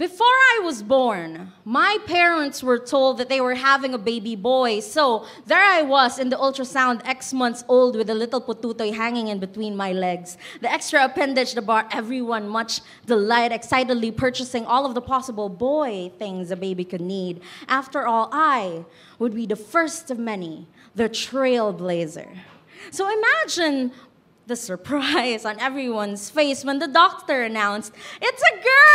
Before I was born, my parents were told that they were having a baby boy. So there I was in the ultrasound, X months old, with a little potutoy hanging in between my legs. The extra appendage, the bar, everyone much delight, excitedly purchasing all of the possible boy things a baby could need. After all, I would be the first of many, the trailblazer. So imagine the surprise on everyone's face when the doctor announced, It's a girl!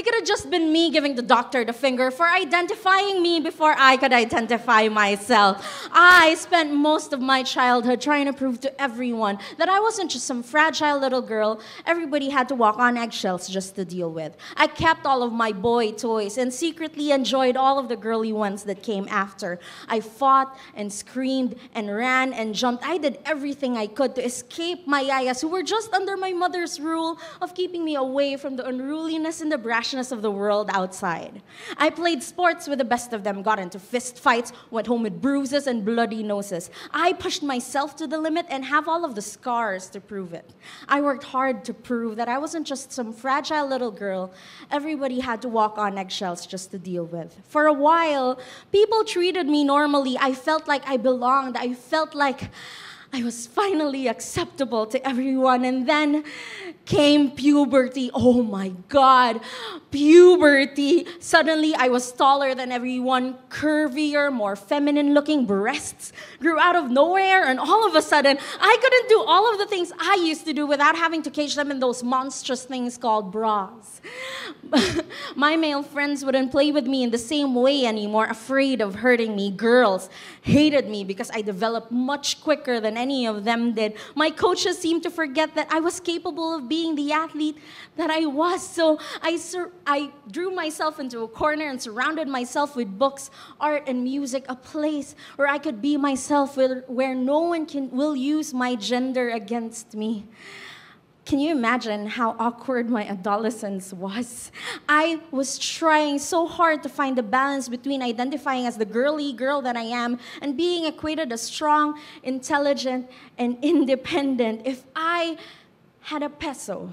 It could have just been me giving the doctor the finger for identifying me before I could identify myself. I spent most of my childhood trying to prove to everyone that I wasn't just some fragile little girl everybody had to walk on eggshells just to deal with. I kept all of my boy toys and secretly enjoyed all of the girly ones that came after. I fought and screamed and ran and jumped. I did everything I could to escape my ayahs who were just under my mother's rule of keeping me away from the unruliness and the brash harshness of the world outside. I played sports with the best of them, got into fist fights, went home with bruises and bloody noses. I pushed myself to the limit and have all of the scars to prove it. I worked hard to prove that I wasn't just some fragile little girl everybody had to walk on eggshells just to deal with. For a while, people treated me normally. I felt like I belonged. I felt like I was finally acceptable to everyone. And then came puberty. Oh my God, puberty. Suddenly I was taller than everyone, curvier, more feminine looking, breasts grew out of nowhere. And all of a sudden, I couldn't do all of the things I used to do without having to cage them in those monstrous things called bras. My male friends wouldn't play with me in the same way anymore, afraid of hurting me. Girls hated me because I developed much quicker than any of them did. My coaches seemed to forget that I was capable of being the athlete that I was. So I, I drew myself into a corner and surrounded myself with books, art, and music, a place where I could be myself, where, where no one can, will use my gender against me. Can you imagine how awkward my adolescence was? I was trying so hard to find the balance between identifying as the girly girl that I am and being equated as strong, intelligent, and independent. If I had a peso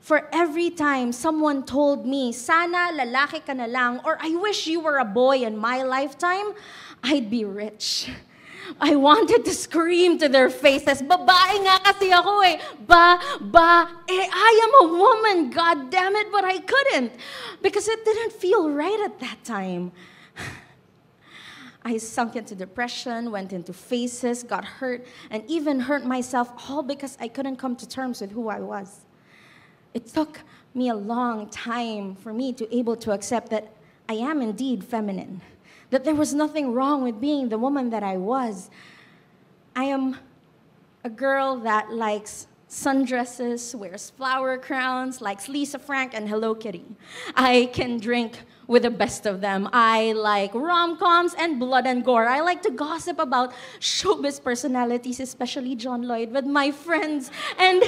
for every time someone told me, sana lalaki ka na lang, or I wish you were a boy in my lifetime, I'd be rich. I wanted to scream to their faces, babae nga kasi ako eh. Ba, ba, eh, I am a woman, God damn it, but I couldn't. Because it didn't feel right at that time. I sunk into depression, went into phases, got hurt, and even hurt myself, all because I couldn't come to terms with who I was. It took me a long time for me to able to accept that I am indeed feminine, that there was nothing wrong with being the woman that I was. I am a girl that likes sundresses, wears flower crowns, likes Lisa Frank and Hello Kitty. I can drink with the best of them. I like rom-coms and blood and gore. I like to gossip about showbiz personalities, especially John Lloyd, with my friends. And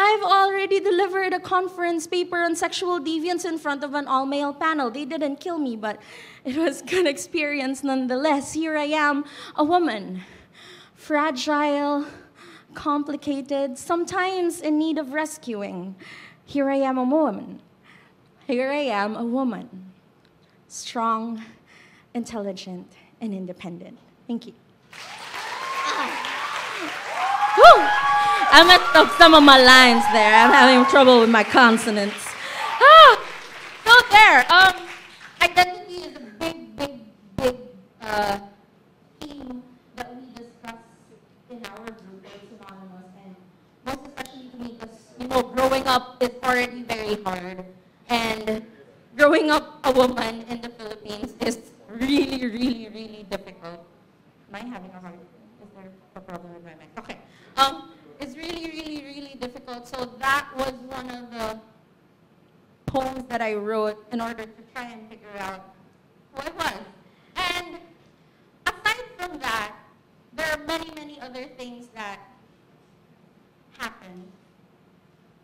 I've already delivered a conference paper on sexual deviance in front of an all male panel. They didn't kill me, but it was a good experience nonetheless. Here I am, a woman, fragile, complicated, sometimes in need of rescuing. Here I am, a woman. Here I am, a woman. Strong, intelligent, and independent. Thank you. Ah. Woo! I messed up some of my lines there. I'm having trouble with my consonants. Ah, so there. Um, identity is a big, big, big uh, theme that we discuss in our group at anonymous, and most especially to me, because you know, growing up is already very hard, and growing up a woman in the Philippines is really, really, really difficult. Am I having a hard? Is there a problem with my mic? So that was one of the poems that I wrote in order to try and figure out who I was. And aside from that, there are many, many other things that happen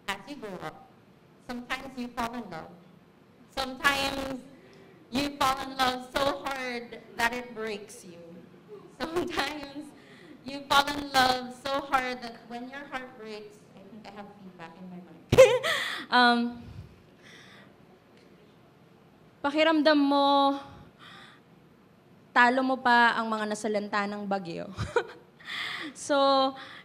as you grow up. Sometimes you fall in love. Sometimes you fall in love so hard that it breaks you. Sometimes you fall in love so hard that when your heart breaks, I have feedback in my mind. um, pakiramdam mo, talo mo pa ang mga nasalanta ng bagyo. so,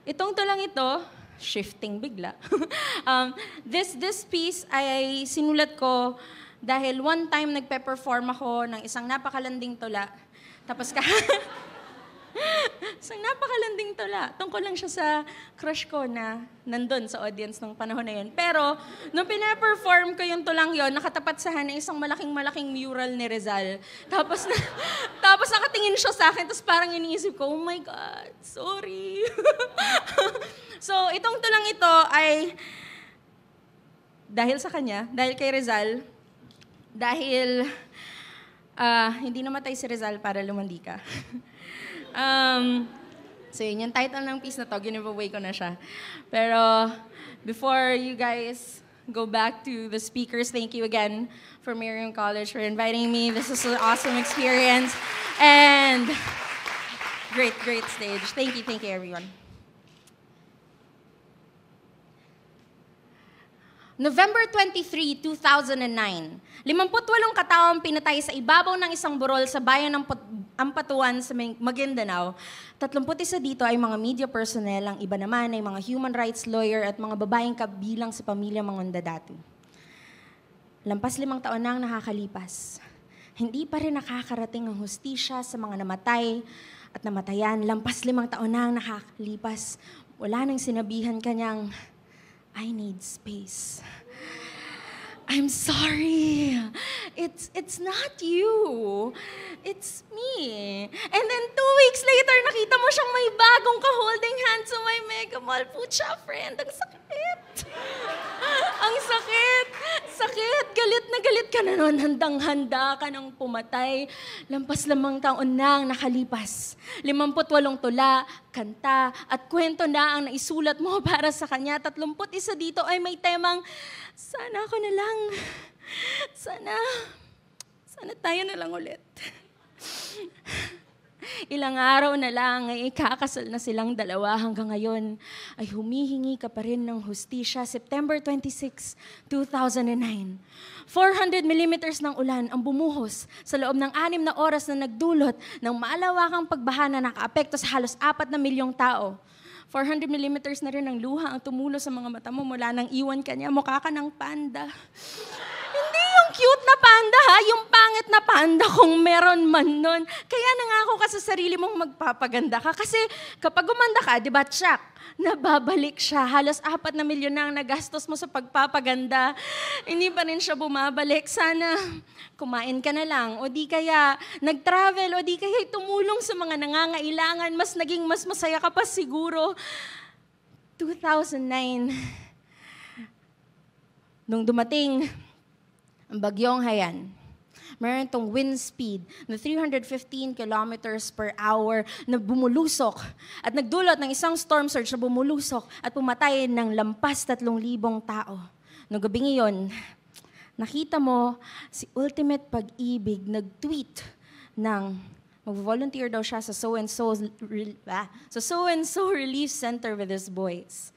itong tulang ito, shifting bigla. um, this, this piece ay sinulat ko dahil one time nagpe-perform ako ng isang napakalanding tula. Tapos ka... so, napakalanding tula. Tungkol lang siya sa crush ko na nandun sa audience nung panahon na yun. Pero, nung pina-perform ko yung tulang yon nakatapat sa hana isang malaking-malaking mural ni Rizal. Tapos, na, tapos nakatingin siya sa akin, tapos parang iniisip ko, oh my God, sorry. so, itong tulang ito ay dahil sa kanya, dahil kay Rizal, dahil uh, hindi namatay si Rizal para lumandi ka um, so yun, yung title ng piece na to, giveaway ko na siya. Pero before you guys go back to the speakers, thank you again for Miriam College for inviting me. This is an awesome experience. And great, great stage. Thank you, thank you everyone. November 23, 2009, 58 kataong pinatay sa ibabaw ng isang burol sa bayan ng Ampatuan sa Maguindanao. 31 dito ay mga media personnel, ang iba naman ay mga human rights lawyer at mga babaeng kabilang sa pamilya Mangunda dati. Lampas limang taon na ang nakakalipas. Hindi pa rin nakakarating ang hustisya sa mga namatay at namatayan. Lampas limang taon na ang nakakalipas. Wala nang sinabihan kanyang, I need space. I'm sorry. It's, it's not you. It's me. And then two weeks later, nakita mo siyang may bagong ka-holding hands sa may mega mall. Pucha, friend, ang sakit. ang sakit. Sakit. Galit na galit ka na nun. Handang-handa ka nang pumatay. Lampas lamang taon na ang nakalipas. 58 tula, kanta, at kwento na ang naisulat mo para sa kanya. 31 dito ay may temang sana ako na lang. Sana, sana tayo na lang ulit. Ilang araw na lang ay eh, ikakasal na silang dalawa hanggang ngayon ay humihingi ka pa rin ng hustisya September 26, 2009. 400 millimeters ng ulan ang bumuhos sa loob ng anim na oras na nagdulot ng malawakang pagbaha na nakaapekto sa halos apat na milyong tao. 400 millimeters na rin ang luha ang tumulo sa mga mata mo mula nang iwan ka niya. Mukha ka ng panda cute na panda ha, yung pangit na panda kung meron man nun. Kaya nangako ka sa sarili mong magpapaganda ka. Kasi kapag gumanda ka, di ba, tsak, nababalik siya. Halos apat na milyon na ang nagastos mo sa pagpapaganda. Hindi pa rin siya bumabalik. Sana kumain ka na lang. O di kaya nag-travel. O di kaya tumulong sa mga nangangailangan. Mas naging mas masaya ka pa siguro. 2009, nung dumating ang Bagyong Hayan. Meron tong wind speed na 315 kilometers per hour na bumulusok at nagdulot ng isang storm surge na bumulusok at pumatay ng lampas 3,000 tao. Noong gabing iyon, nakita mo si Ultimate Pag-ibig nag-tweet ng mag-volunteer daw siya sa so-and-so, ah, sa so-and-so relief center with his boys.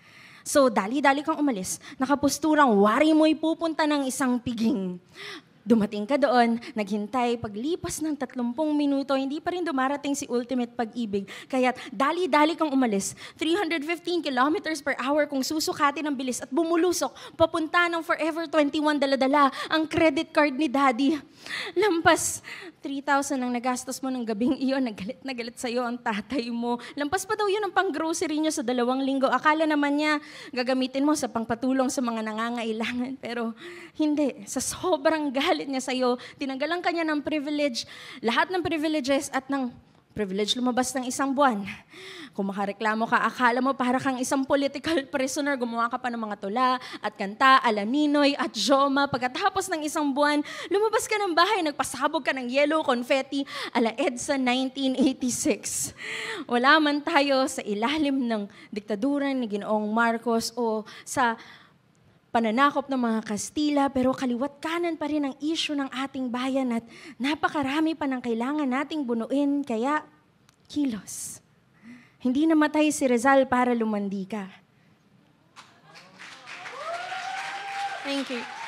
So, dali-dali kang umalis. Nakaposturang wari mo'y pupunta ng isang piging. Dumating ka doon, naghintay, paglipas ng 30 minuto, hindi pa rin dumarating si ultimate pag-ibig. Kaya dali-dali kang umalis. 315 kilometers per hour kung susukatin ang bilis at bumulusok, papunta ng Forever 21 daladala ang credit card ni Daddy. Lampas, 3,000 ang nagastos mo ng gabing iyon, nagalit na galit sa'yo ang tatay mo. Lampas pa daw yun ang pang-grocery niyo sa dalawang linggo. Akala naman niya gagamitin mo sa pangpatulong sa mga nangangailangan. Pero hindi, sa sobrang galit galit niya sa iyo, tinanggalan ka niya ng privilege, lahat ng privileges at ng privilege lumabas ng isang buwan. Kung makareklamo ka, akala mo para kang isang political prisoner, gumawa ka pa ng mga tula at kanta, ala Ninoy at joma. Pagkatapos ng isang buwan, lumabas ka ng bahay, nagpasabog ka ng yellow confetti ala EDSA 1986. Wala man tayo sa ilalim ng diktadura ni Ginoong Marcos o sa pananakop ng mga Kastila, pero kaliwat kanan pa rin ang isyo ng ating bayan at napakarami pa ng kailangan nating bunuin, kaya kilos. Hindi namatay si Rizal para lumandi ka. Thank you.